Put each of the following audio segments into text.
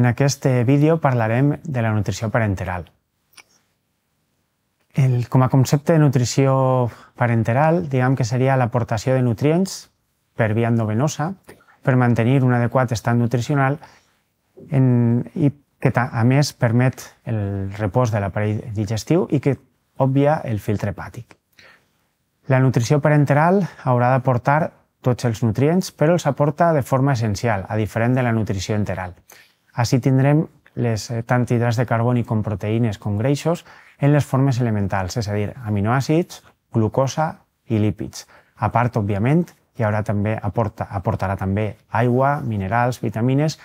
En aquest eh, vídeo parlarem de la nutrició parenteral. El, com a concepte de nutrició parenteral, diguem que seria l'aportació de nutrients per via endovenosa per mantenir un adequat estat nutricional en, i que a més permet el repòs de l'aparell digestiu i que obvia el filtre hepàtic. La nutrició parenteral haurà d'aportar tots els nutrients, però els aporta de forma essencial, a diferent de la nutrició enteral. Així tindrem les eh, tant hidrats de carboni com proteïnes com greixos en les formes elementals, és a dir, aminoàcids, glucosa i lípids. A part, òbviament, hi haurà també, aporta, aportarà també aigua, minerals, vitamines,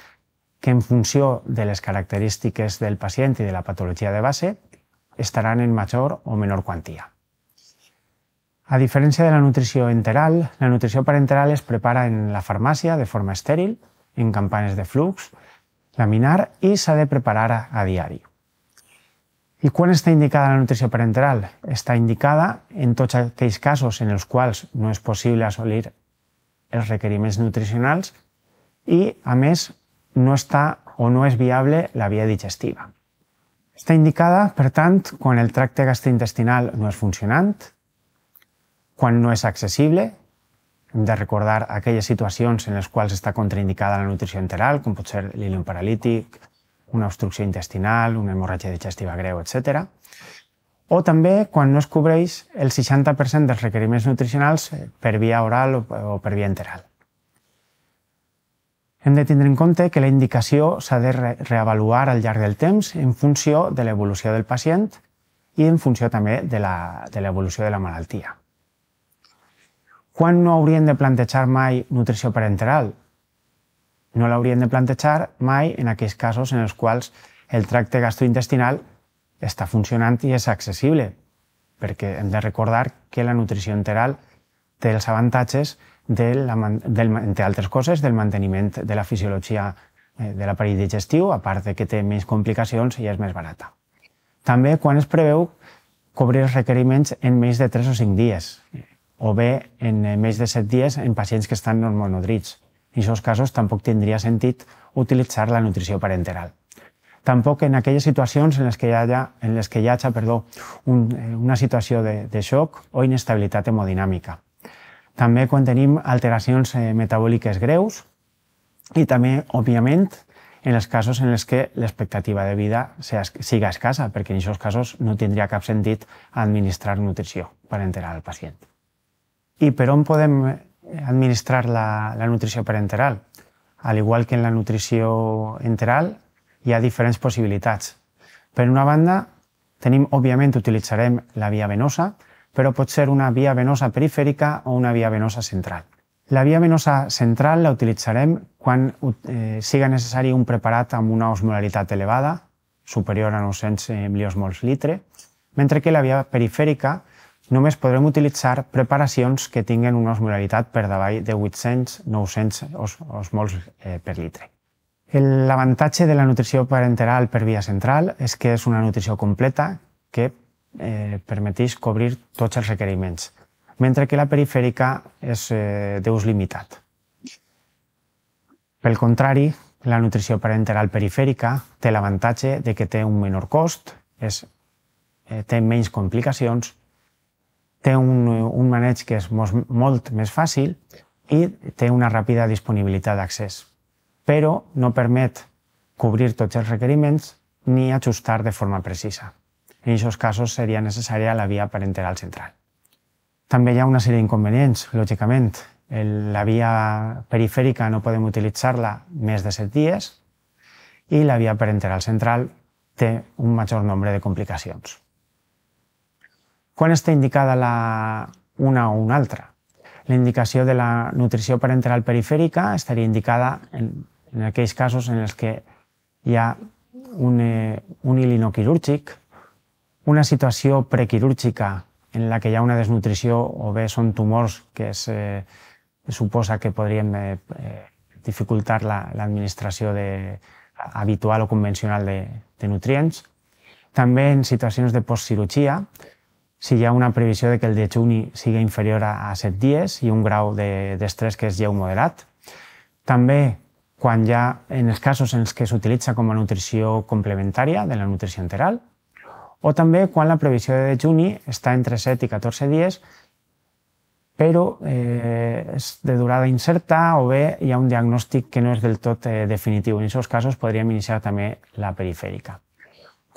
que en funció de les característiques del pacient i de la patologia de base estaran en major o menor quantia. A diferència de la nutrició enteral, la nutrició parenteral es prepara en la farmàcia de forma estèril, en campanes de flux, laminar i s'ha de preparar a diari. I quan està indicada la nutrició parenteral? Està indicada en tots aquells casos en els quals no és possible assolir els requeriments nutricionals i, a més, no està o no és viable la via digestiva. Està indicada, per tant, quan el tracte gastrointestinal no és funcionant, quan no és accessible, hem de recordar aquelles situacions en les quals està contraindicada la nutrició enteral, com pot ser l'ilium paralític, una obstrucció intestinal, una hemorràgia digestiva greu, etc. O també quan no es cobreix el 60% dels requeriments nutricionals eh, per via oral o per via enteral. Hem de tindre en compte que la indicació s'ha de reavaluar al llarg del temps en funció de l'evolució del pacient i en funció també de l'evolució de, de la malaltia quan no haurien de plantejar mai nutrició parenteral? No l'haurien de plantejar mai en aquells casos en els quals el tracte gastrointestinal està funcionant i és accessible, perquè hem de recordar que la nutrició enteral té els avantatges, de la, del, entre altres coses, del manteniment de la fisiologia eh, de l'aparell digestiu, a part de que té menys complicacions i és més barata. També quan es preveu cobrir els requeriments en més de 3 o 5 dies, o bé en eh, més de 7 dies en pacients que estan hormonodrits. En aquests casos tampoc tindria sentit utilitzar la nutrició parenteral. Tampoc en aquelles situacions en les que hi hagi, en les que hi hagi perdó, un, eh, una situació de, de xoc o inestabilitat hemodinàmica. També quan tenim alteracions eh, metabòliques greus i també, òbviament, en els casos en els que l'expectativa de vida siga escassa, perquè en aquests casos no tindria cap sentit administrar nutrició parenteral al pacient. I per on podem administrar la, la nutrició parenteral? Al igual que en la nutrició enteral, hi ha diferents possibilitats. Per una banda, tenim, òbviament, utilitzarem la via venosa, però pot ser una via venosa perifèrica o una via venosa central. La via venosa central la utilitzarem quan eh, siga necessari un preparat amb una osmolaritat elevada, superior a 900 miliosmols litre, mentre que la via perifèrica només podrem utilitzar preparacions que tinguen una osmolaritat per davall de 800, 900 os, osmols eh, per litre. L'avantatge de la nutrició parenteral per via central és que és una nutrició completa que eh, permeteix cobrir tots els requeriments, mentre que la perifèrica és eh, d'ús limitat. Pel contrari, la nutrició parenteral perifèrica té l'avantatge de que té un menor cost, és, eh, té menys complicacions té un, un maneig que és molt, molt més fàcil i té una ràpida disponibilitat d'accés, però no permet cobrir tots els requeriments ni ajustar de forma precisa. En aquests casos seria necessària la via parenteral central. També hi ha una sèrie d'inconvenients, lògicament. La via perifèrica no podem utilitzar-la més de 7 dies i la via parenteral central té un major nombre de complicacions. Quan està indicada la, una o una altra? La indicació de la nutrició parenteral perifèrica estaria indicada en, en aquells casos en els que hi ha un, eh, un ilinoquirúrgic, una situació prequirúrgica en la que hi ha una desnutrició o bé són tumors que es eh, suposa que podrien eh, eh, dificultar l'administració la, habitual o convencional de, de nutrients. També en situacions de postcirurgia, si hi ha una previsió de que el dejuni sigui inferior a 7 dies i un grau d'estrès de, que és lleu moderat. També quan ja en els casos en els que s'utilitza com a nutrició complementària de la nutrició enteral, o també quan la previsió de dejuni està entre 7 i 14 dies, però eh, és de durada incerta o bé hi ha un diagnòstic que no és del tot eh, definitiu. En aquests casos podríem iniciar també la perifèrica.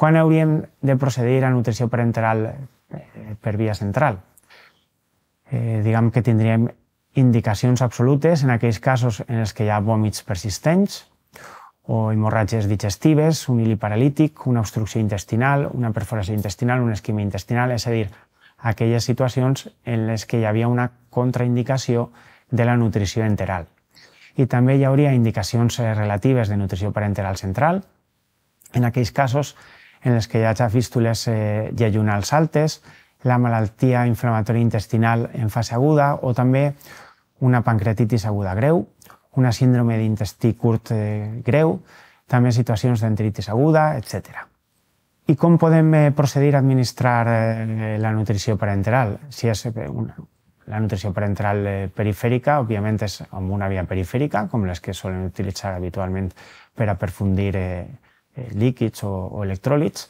Quan hauríem de procedir a nutrició parenteral Eh, per via central. Eh, diguem que tindríem indicacions absolutes en aquells casos en els que hi ha vòmits persistents o hemorratges digestives, un ili paralític, una obstrucció intestinal, una perforació intestinal, un esquema intestinal, és a dir, aquelles situacions en les que hi havia una contraindicació de la nutrició enteral. I també hi hauria indicacions eh, relatives de nutrició parenteral central, en aquells casos en les que hi ha fístules eh, lleiunals altes, la malaltia inflamatòria intestinal en fase aguda o també una pancreatitis aguda greu, una síndrome d'intestí curt eh, greu, també situacions d'enteritis aguda, etc. I com podem eh, procedir a administrar eh, la nutrició parenteral? Si és eh, una, la nutrició parenteral eh, perifèrica, òbviament, és amb una via perifèrica, com les que solen utilitzar habitualment per aprofundir eh, Eh, líquids o, o electròlits,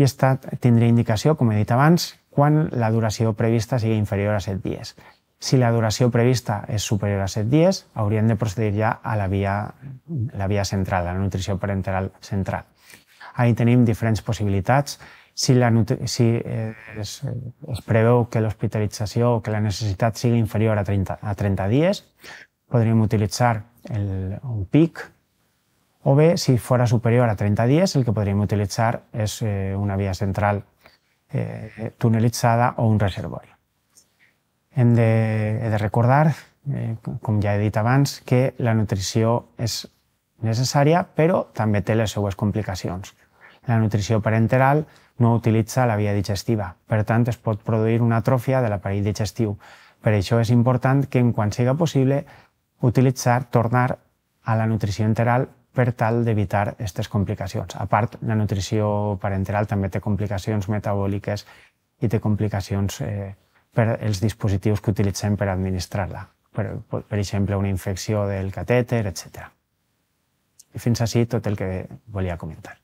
i està, tindrà indicació, com he dit abans, quan la duració prevista sigui inferior a 7 dies. Si la duració prevista és superior a 7 dies, hauríem de procedir ja a la via, la via central, a la nutrició parenteral central. Ahí tenim diferents possibilitats. Si, la, si eh, es, es preveu que l'hospitalització o que la necessitat sigui inferior a 30, a 30 dies, podríem utilitzar el, un PIC, o bé, si fuera superior a 30 dies, el que podríem utilitzar és eh, una via central eh, eh, tunelitzada o un reservori. Hem de, he de recordar, eh, com ja he dit abans, que la nutrició és necessària, però també té les seues complicacions. La nutrició parenteral no utilitza la via digestiva, per tant es pot produir una atròfia de l'aparell digestiu. Per això és important que, en quan siga possible, utilitzar, tornar a la nutrició enteral per tal d'evitar aquestes complicacions. A part, la nutrició parenteral també té complicacions metabòliques i té complicacions eh, per els dispositius que utilitzem per administrar-la. Per, per exemple, una infecció del catèter, etc. I fins així tot el que volia comentar.